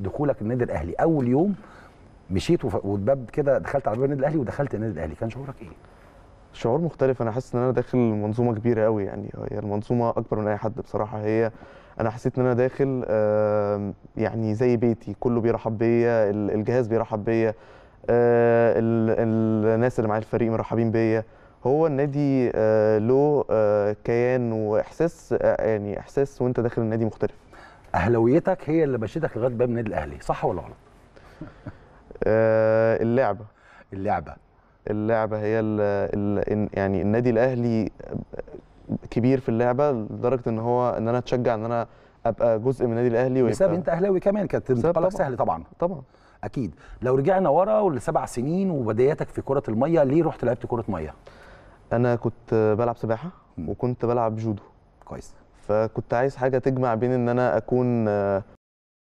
دخولك النادي الاهلي اول يوم مشيت واتباب كده دخلت على باب النادي الاهلي ودخلت النادي الاهلي كان شعورك ايه؟ شعور مختلف انا حاسس ان انا داخل منظومه كبيره قوي يعني آه، هي المنظومه اكبر من اي حد بصراحه هي انا حسيت ان انا داخل يعني زي بيتي كله بيرحب بيا الجهاز بيرحب بيا آه، الناس اللي معايا الفريق مرحبين بيا هو النادي آه، له كيان واحساس يعني احساس وانت داخل النادي مختلف اهلاويتك هي اللي مشيتك لغايه باب النادي الاهلي صح ولا غلط آه اللعبه اللعبه اللعبه هي الـ الـ يعني النادي الاهلي كبير في اللعبه لدرجه ان هو ان انا اتشجع ان انا ابقى جزء من النادي الاهلي بسبب انت اهلاوي كمان كانت انتقالك سهل طبعا طبعا اكيد لو رجعنا ورا لسبع سنين وبداياتك في كره الميه ليه رحت لعبت كره ميه انا كنت بلعب سباحه وكنت بلعب جودو كويس فكنت عايز حاجه تجمع بين ان انا اكون آه،